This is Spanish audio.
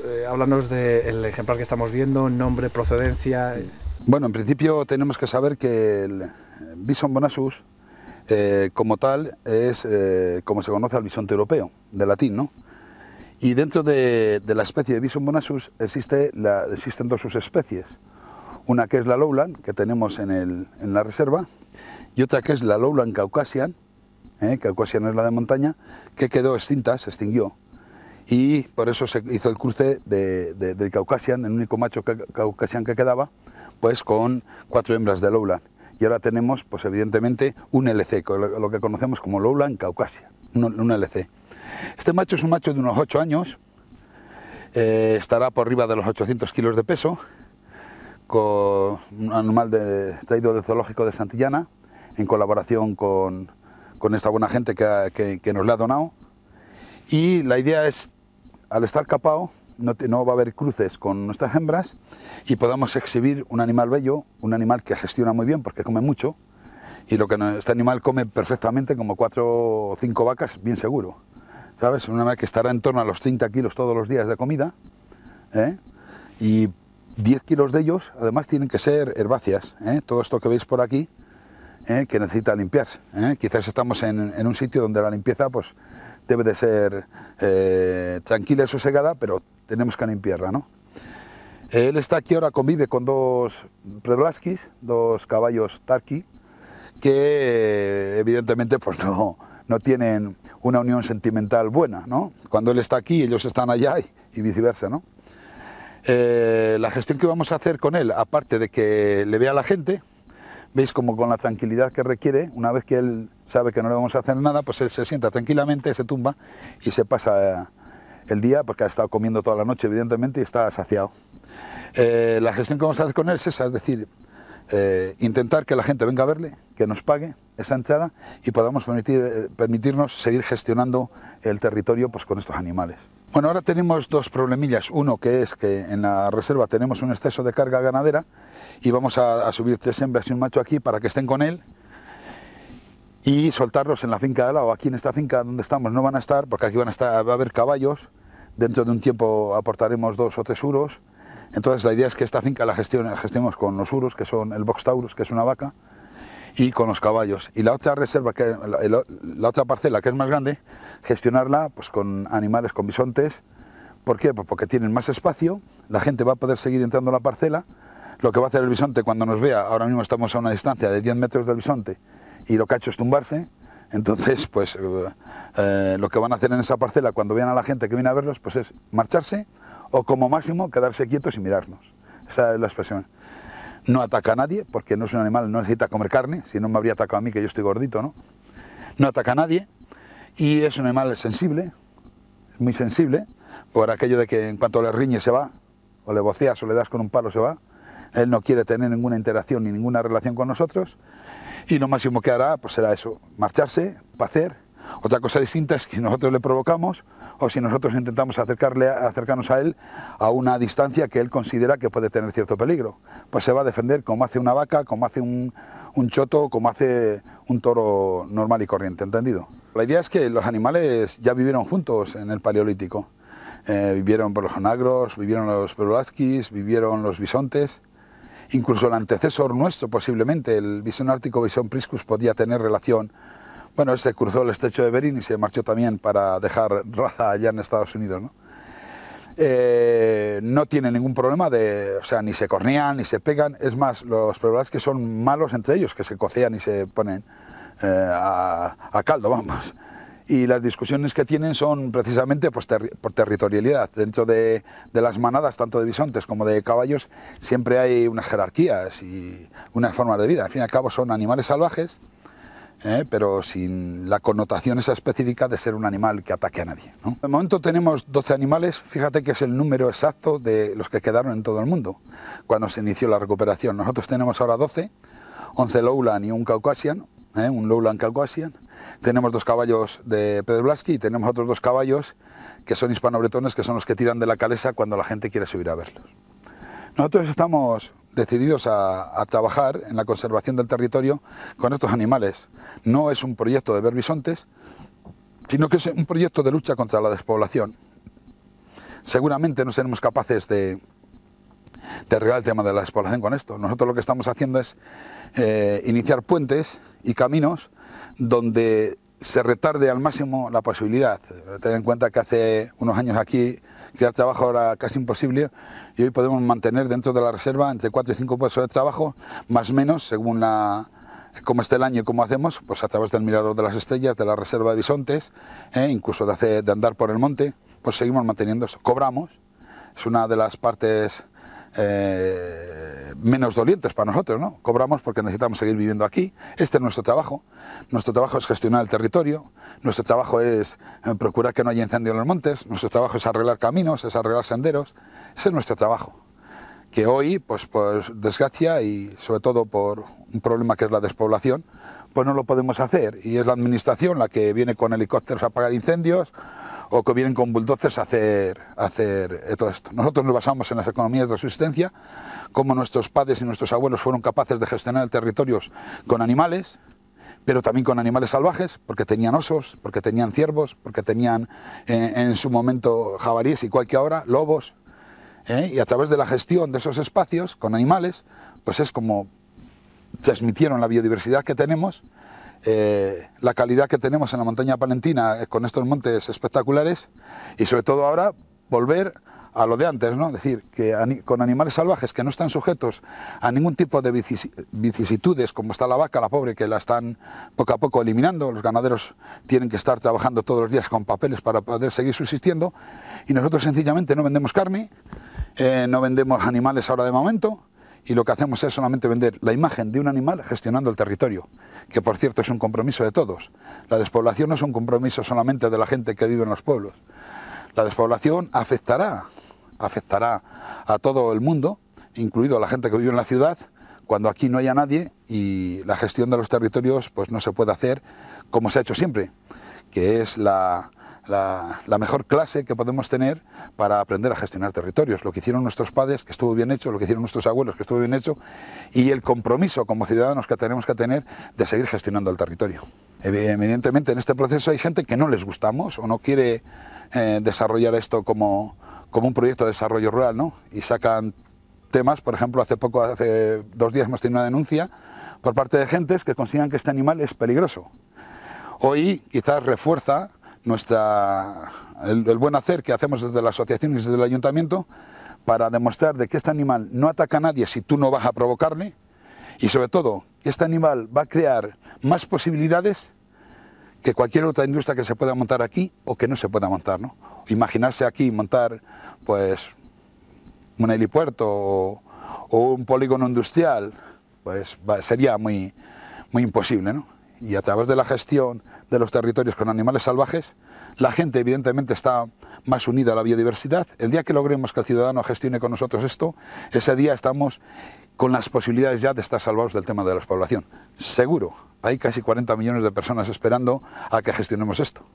Eh, háblanos del ejemplar que estamos viendo, nombre, procedencia. Bueno, en principio tenemos que saber que el Bison bonasus, eh, como tal, es eh, como se conoce al bisonte europeo, de latín, ¿no? Y dentro de, la especie de Bison bonasus existe existen dos especies, Una que es la Lowland, que tenemos en, en, la reserva, y otra que es la Lowland caucasian, Caucasian es la de montaña, que quedó extinta, se extinguió y por eso se hizo el cruce del Caucasian, el único macho Caucasian que quedaba, pues con cuatro hembras de Lowland. Y ahora tenemos, pues evidentemente, un LC, lo que conocemos como Lowland Caucasia, un, LC. Este macho es un macho de unos 8 años, eh, estará por arriba de los 800 kilos de peso, con un animal de, traído de zoológico de Santillana, en colaboración con, con esta buena gente que, nos le ha donado. Y la idea es al estar capado no, va a haber cruces con nuestras hembras y podamos exhibir un animal bello, un animal que gestiona muy bien porque come mucho y lo que este animal come perfectamente como cuatro o cinco vacas, bien seguro. ¿Sabes? una vez que estará en torno a los 30 kilos todos los días de comida ¿eh? y 10 kilos de ellos además tienen que ser herbáceas. ¿eh? Todo esto que veis por aquí ¿eh? que necesita limpiarse. ¿eh? Quizás estamos en, un sitio donde la limpieza pues, debe de ser eh, tranquila y sosegada, pero tenemos que limpiarla. ¿no? Él está aquí ahora, convive con dos preblaskis, dos caballos tarki, que evidentemente pues, no, no tienen una unión sentimental buena. ¿no? Cuando él está aquí, ellos están allá y, viceversa. ¿no? la gestión que vamos a hacer con él, aparte de que le vea a la gente, Veis como con la tranquilidad que requiere, una vez que él sabe que no le vamos a hacer nada, pues él se sienta tranquilamente, se tumba y se pasa eh, el día, porque ha estado comiendo toda la noche, evidentemente, y está saciado. Eh, la gestión que vamos a hacer con él es esa, es decir, eh, intentar que la gente venga a verle, que nos pague esa entrada y podamos permitir, permitirnos seguir gestionando el territorio pues, con estos animales. Bueno, ahora tenemos dos problemillas. Uno que es que en la reserva tenemos un exceso de carga ganadera y vamos a, subir tres hembras y un macho aquí para que estén con él y soltarlos en la finca de al lado. Aquí en esta finca donde estamos no van a estar porque aquí van a estar, va a haber caballos. Dentro de un tiempo aportaremos dos o tres uros. Entonces la idea es que esta finca la, gestionemos con los uros, que son el box taurus, que es una vaca, y con los caballos. Y la otra reserva, que, la, otra parcela que es más grande, gestionarla pues, con animales, con bisontes. ¿Por qué? Pues porque tienen más espacio, la gente va a poder seguir entrando a la parcela. Lo que va a hacer el bisonte cuando nos vea, ahora mismo estamos a una distancia de 10 metros del bisonte y lo que ha hecho es tumbarse. Entonces, pues eh, lo que van a hacer en esa parcela cuando vean a la gente que viene a verlos, pues es marcharse o como máximo quedarse quietos y mirarnos. Esa es la expresión no ataca a nadie, porque no es un animal, no necesita comer carne, si no me habría atacado a mí, que yo estoy gordito, ¿no? No ataca a nadie, y es un animal sensible, muy sensible, por aquello de que en cuanto le riñe se va, o le voceas o le das con un palo se va, él no quiere tener ninguna interacción ni ninguna relación con nosotros, y lo máximo que hará pues será eso, marcharse, pacer otra cosa distinta es que si nosotros le provocamos o si nosotros intentamos acercarle, acercarnos a él a una distancia que él considera que puede tener cierto peligro, pues se va a defender como hace una vaca, como hace un, choto, como hace un toro normal y corriente, ¿entendido? La idea es que los animales ya vivieron juntos en el Paleolítico. Eh, vivieron por los onagros, vivieron los perulaskis, vivieron los bisontes. Incluso el antecesor nuestro, posiblemente, el bisón ártico, bisón priscus, podía tener relación bueno, se cruzó el estrecho de Berín y se marchó también para dejar raza allá en Estados Unidos, eh, ¿no? tiene ningún problema de, o sea, ni se cornean, ni se pegan, es más, los problemas que son malos entre ellos, que se cocean y se ponen eh, a, caldo, vamos. Y las discusiones que tienen son precisamente pues, por territorialidad. Dentro de, de, las manadas, tanto de bisontes como de caballos, siempre hay unas jerarquías y unas formas de vida. Al fin y al cabo son animales salvajes ¿eh? pero sin la connotación esa específica de ser un animal que ataque a nadie. De momento tenemos 12 animales, fíjate que es el número exacto de los que quedaron en todo el mundo cuando se inició la recuperación. Nosotros tenemos ahora 12, 11 Lowland y un Caucasian, ¿eh? un Lowland Caucasian. Tenemos dos caballos de Pedro Blasky y tenemos otros dos caballos que son hispanobretones, que son los que tiran de la calesa cuando la gente quiere subir a verlos. Nosotros estamos decididos a, trabajar en la conservación del territorio con estos animales. No es un proyecto de ver bisontes, sino que es un proyecto de lucha contra la despoblación. Seguramente no seremos capaces de, de arreglar el tema de la despoblación con esto. Nosotros lo que estamos haciendo es eh, iniciar puentes y caminos donde se retarde al máximo la posibilidad. Tener en cuenta que hace unos años aquí crear trabajo era casi imposible y hoy podemos mantener dentro de la reserva entre 4 y 5 puestos de trabajo, más o menos, según la, cómo esté el año y cómo hacemos, pues a través del mirador de las estrellas, de la reserva de bisontes, eh, incluso de, hacer, de andar por el monte, pues seguimos manteniendo eso. Cobramos, es una de las partes eh, menos dolientes para nosotros, ¿no? Cobramos porque necesitamos seguir viviendo aquí, este es nuestro trabajo, nuestro trabajo es gestionar el territorio, nuestro trabajo es eh, procurar que no haya incendio en los montes, nuestro trabajo es arreglar caminos, es arreglar senderos, ese es nuestro trabajo, que hoy, pues por pues, desgracia y sobre todo por un problema que es la despoblación, pues no lo podemos hacer y es la administración la que viene con helicópteros a apagar incendios o que vienen con bulldozers a hacer, a hacer eh, todo esto. Nosotros nos basamos en las economías de subsistencia, como nuestros padres y nuestros abuelos fueron capaces de gestionar territorios con animales, pero también con animales salvajes, porque tenían osos, porque tenían ciervos, porque tenían eh, en su momento jabalíes, y que ahora, lobos. Eh, y a través de la gestión de esos espacios con animales, pues es como transmitieron la biodiversidad que tenemos eh, la calidad que tenemos en la montaña palentina eh, con estos montes espectaculares y sobre todo ahora volver a lo de antes, ¿no? Es decir, que con animales salvajes que no están sujetos a ningún tipo de vicisitudes, como está la vaca, la pobre, que la están poco a poco eliminando, los ganaderos tienen que estar trabajando todos los días con papeles para poder seguir subsistiendo, y nosotros sencillamente no vendemos carne, eh, no vendemos animales ahora de momento, y lo que hacemos es solamente vender la imagen de un animal gestionando el territorio, que por cierto es un compromiso de todos. La despoblación no es un compromiso solamente de la gente que vive en los pueblos. La despoblación afectará, afectará a todo el mundo, incluido a la gente que vive en la ciudad, cuando aquí no haya nadie y la gestión de los territorios pues no se puede hacer como se ha hecho siempre, que es la, la, mejor clase que podemos tener para aprender a gestionar territorios. Lo que hicieron nuestros padres, que estuvo bien hecho, lo que hicieron nuestros abuelos, que estuvo bien hecho, y el compromiso como ciudadanos que tenemos que tener de seguir gestionando el territorio. Evidentemente en este proceso hay gente que no les gustamos o no quiere eh, desarrollar esto como, como un proyecto de desarrollo rural, ¿no? Y sacan temas, por ejemplo, hace poco, hace dos días hemos tenido una denuncia por parte de gentes que consideran que este animal es peligroso. Hoy quizás refuerza nuestra, el, buen hacer que hacemos desde la asociación y desde el ayuntamiento para demostrar de que este animal no ataca a nadie si tú no vas a provocarle y sobre todo que este animal va a crear más posibilidades que cualquier otra industria que se pueda montar aquí o que no se pueda montar. ¿no? Imaginarse aquí montar pues un helipuerto o, un polígono industrial pues sería muy, muy imposible. ¿no? y a través de la gestión de los territorios con animales salvajes, la gente evidentemente está más unida a la biodiversidad. El día que logremos que el ciudadano gestione con nosotros esto, ese día estamos con las posibilidades ya de estar salvados del tema de la despoblación. Seguro, hay casi 40 millones de personas esperando a que gestionemos esto.